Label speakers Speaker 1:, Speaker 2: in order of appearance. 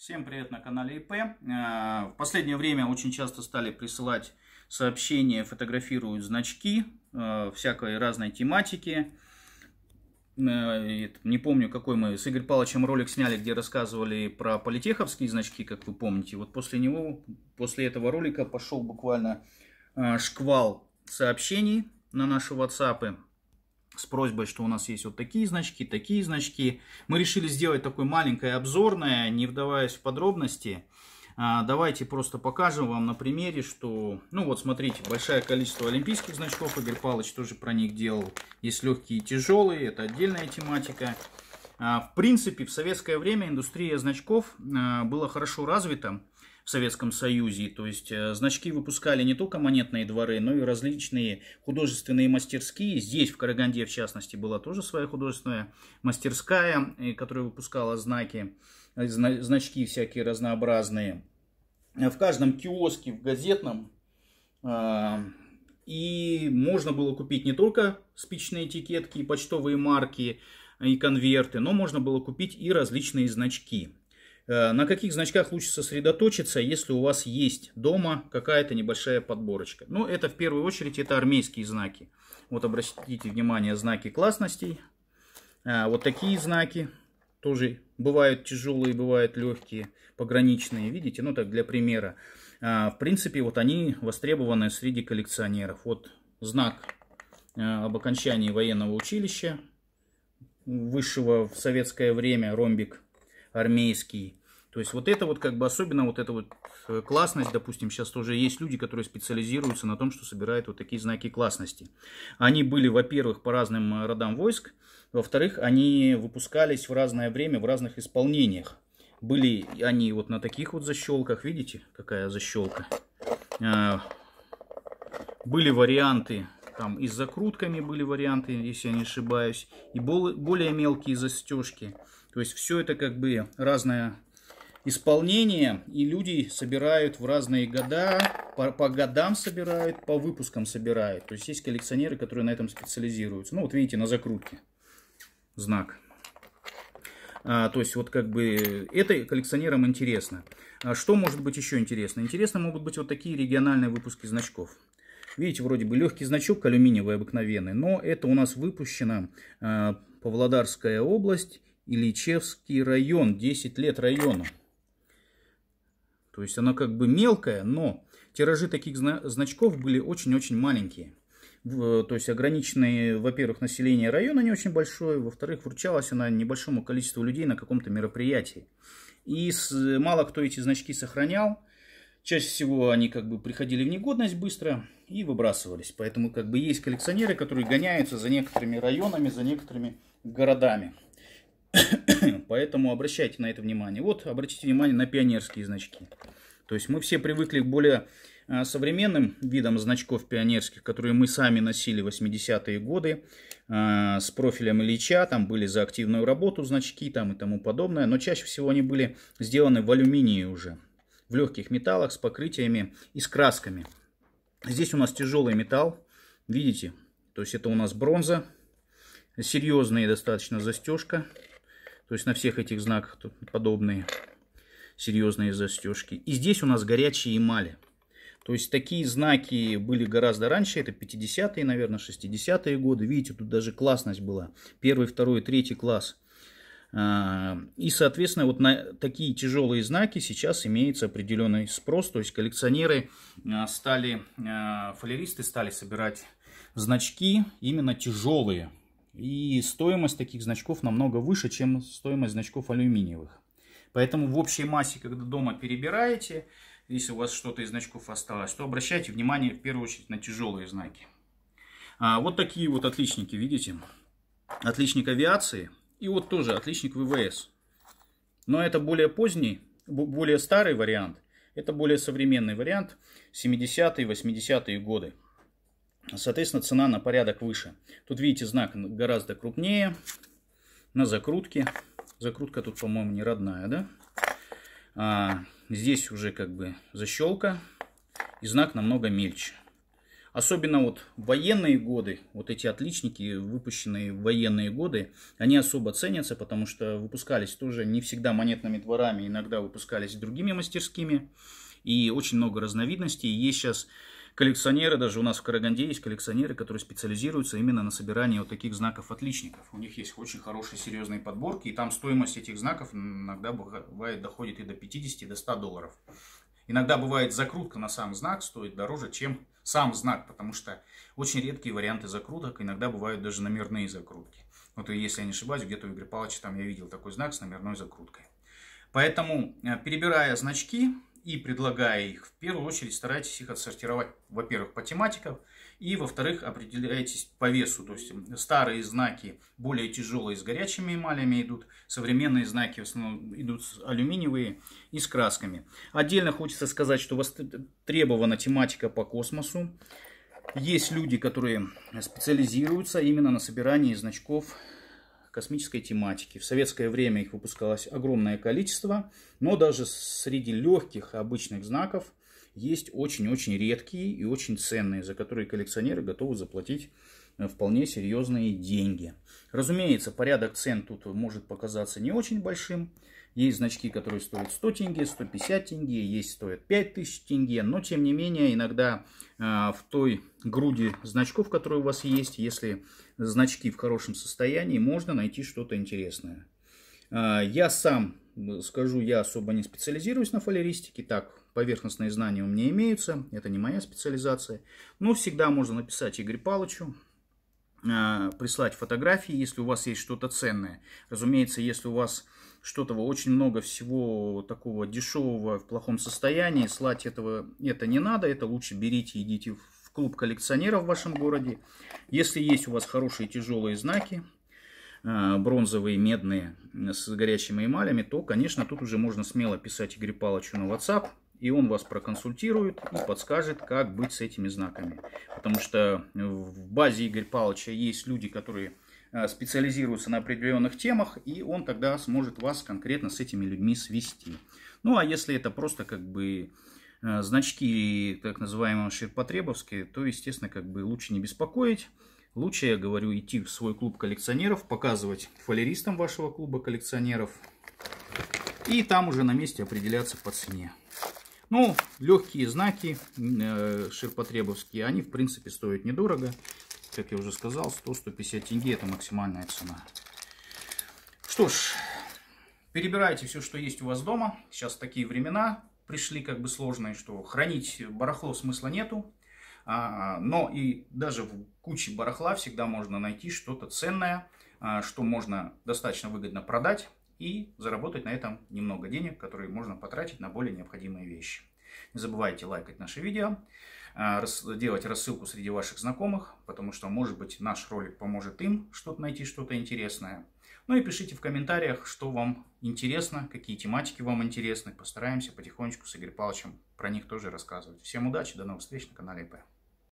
Speaker 1: Всем привет на канале ИП. Э, в последнее время очень часто стали присылать сообщения, фотографируют значки э, всякой разной тематики. Э, не помню, какой мы с Игорем Павловичем ролик сняли, где рассказывали про политеховские значки, как вы помните. Вот после него, после этого ролика пошел буквально шквал сообщений на наши WhatsApp с просьбой, что у нас есть вот такие значки, такие значки. Мы решили сделать такое маленькое обзорное, не вдаваясь в подробности. А, давайте просто покажем вам на примере, что... Ну вот, смотрите, большое количество олимпийских значков. Игорь Павлович тоже про них делал. Есть легкие и тяжелые, это отдельная тематика. А, в принципе, в советское время индустрия значков а, была хорошо развита в Советском Союзе. То есть э, значки выпускали не только монетные дворы, но и различные художественные мастерские. Здесь, в Караганде, в частности, была тоже своя художественная мастерская, э, которая выпускала знаки, э, значки всякие разнообразные. В каждом киоске, в газетном, а, и можно было купить не только спичные этикетки почтовые марки, и конверты, но можно было купить и различные значки. Э, на каких значках лучше сосредоточиться, если у вас есть дома какая-то небольшая подборочка? Ну, это в первую очередь это армейские знаки. Вот обратите внимание, знаки классностей. Э, вот такие знаки тоже бывают тяжелые, бывают легкие, пограничные, видите, ну так для примера. Э, в принципе, вот они востребованы среди коллекционеров. Вот знак об окончании военного училища, высшего в советское время, ромбик армейский. То есть вот это вот как бы особенно вот эта вот э, классность, допустим, сейчас тоже есть люди, которые специализируются на том, что собирают вот такие знаки классности. Они были, во-первых, по разным э, родам войск, во-вторых, они выпускались в разное время в разных исполнениях. Были они вот на таких вот защелках, видите, какая защелка. Э, были варианты, там и с закрутками были варианты, если я не ошибаюсь, и более мелкие застежки. То есть все это как бы разное исполнение, и люди собирают в разные года, по, по годам собирают, по выпускам собирают. То есть есть коллекционеры, которые на этом специализируются. Ну вот видите, на закрутке знак. А, то есть вот как бы это коллекционерам интересно. А что может быть еще интересно? Интересно могут быть вот такие региональные выпуски значков. Видите, вроде бы легкий значок алюминиевый обыкновенный, но это у нас выпущено э, Павлодарская область Ильичевский район, 10 лет району. То есть она как бы мелкая, но тиражи таких значков были очень-очень маленькие. То есть ограниченные, во-первых, население района не очень большое, во-вторых, вручалась она небольшому количеству людей на каком-то мероприятии. И мало кто эти значки сохранял. Чаще всего они как бы приходили в негодность быстро и выбрасывались. Поэтому как бы есть коллекционеры, которые гоняются за некоторыми районами, за некоторыми городами. Поэтому обращайте на это внимание. Вот, обратите внимание на пионерские значки. То есть мы все привыкли к более а, современным видам значков пионерских, которые мы сами носили в 80-е годы а, с профилем Ильича, там были за активную работу значки там и тому подобное, но чаще всего они были сделаны в алюминии уже, в легких металлах с покрытиями и с красками. Здесь у нас тяжелый металл, видите, то есть это у нас бронза, серьезная достаточно застежка. То есть на всех этих знаках тут подобные серьезные застежки. И здесь у нас горячие эмали. То есть такие знаки были гораздо раньше, это 50-е, наверное, 60-е годы. Видите, тут даже классность была. Первый, второй, третий класс. А, и, соответственно, вот на такие тяжелые знаки сейчас имеется определенный спрос. То есть коллекционеры а, стали, а, фалеристы стали собирать значки именно тяжелые. И стоимость таких значков намного выше, чем стоимость значков алюминиевых. Поэтому в общей массе, когда дома перебираете, если у вас что-то из значков осталось, то обращайте внимание в первую очередь на тяжелые знаки. А вот такие вот отличники, видите? Отличник авиации и вот тоже отличник ВВС. Но это более поздний, более старый вариант. Это более современный вариант 70-80-е годы. Соответственно, цена на порядок выше. Тут, видите, знак гораздо крупнее. На закрутке. Закрутка тут, по-моему, не родная, да? А, здесь уже как бы защелка. И знак намного мельче. Особенно вот военные годы, вот эти отличники, выпущенные в военные годы, они особо ценятся, потому что выпускались тоже не всегда монетными дворами, иногда выпускались другими мастерскими. И очень много разновидностей. Есть сейчас коллекционеры, даже у нас в Караганде есть коллекционеры, которые специализируются именно на собирании вот таких знаков отличников. У них есть очень хорошие серьезные подборки, и там стоимость этих знаков иногда бывает доходит и до 50, и до 100 долларов. Иногда бывает закрутка на сам знак стоит дороже, чем сам знак, потому что очень редкие варианты закруток, иногда бывают даже номерные закрутки. Вот если я не ошибаюсь, где-то у Игоря Павловича там я видел такой знак с номерной закруткой. Поэтому, э, перебирая значки, и предлагая их, в первую очередь старайтесь их отсортировать, во-первых, по тематикам, и, во-вторых, определяйтесь по весу. То есть старые знаки более тяжелые с горячими эмалями идут, современные знаки в основном идут алюминиевые и с красками. Отдельно хочется сказать, что востребована тематика по космосу. Есть люди, которые специализируются именно на собирании значков космической тематики. В советское время их выпускалось огромное количество, но даже среди легких обычных знаков есть очень-очень редкие и очень ценные, за которые коллекционеры готовы заплатить э, вполне серьезные деньги. Разумеется, порядок цен тут может показаться не очень большим, есть значки, которые стоят 100 тенге, 150 тенге, есть стоят 5000 тенге. Но, тем не менее, иногда э, в той груди значков, которые у вас есть, если значки в хорошем состоянии, можно найти что-то интересное. Э, я сам, э, скажу, я особо не специализируюсь на фалеристике, так, поверхностные знания у меня имеются, это не моя специализация. Но всегда можно написать Игорь Палычу, а, прислать фотографии, если у вас есть что-то ценное. Разумеется, если у вас что-то, очень много всего такого дешевого в плохом состоянии. Слать этого это не надо, это лучше берите, идите в клуб коллекционеров в вашем городе. Если есть у вас хорошие тяжелые знаки, а, бронзовые, медные, с горячими эмалями, то, конечно, тут уже можно смело писать Игорю Палычу на WhatsApp, и он вас проконсультирует и подскажет, как быть с этими знаками. Потому что в базе Игорь Павловича есть люди, которые Э, специализируется на определенных темах, и он тогда сможет вас конкретно с этими людьми свести. Ну, а если это просто как бы э, значки так называемого ширпотребовские, то, естественно, как бы лучше не беспокоить. Лучше, я говорю, идти в свой клуб коллекционеров, показывать фалеристам вашего клуба коллекционеров. И там уже на месте определяться по цене. Ну, легкие знаки э, ширпотребовские, они в принципе стоят недорого как я уже сказал, 100-150 тенге это максимальная цена. Что ж, перебирайте все, что есть у вас дома. Сейчас такие времена пришли как бы сложные, что хранить барахло смысла нету. А, но и даже в куче барахла всегда можно найти что-то ценное, а, что можно достаточно выгодно продать и заработать на этом немного денег, которые можно потратить на более необходимые вещи. Не забывайте лайкать наши видео, э, делать рассылку среди ваших знакомых, потому что, может быть, наш ролик поможет им что-то найти, что-то интересное. Ну и пишите в комментариях, что вам интересно, какие тематики вам интересны. Постараемся потихонечку с Игорем Павловичем про них тоже рассказывать. Всем удачи, до новых встреч на канале ИП.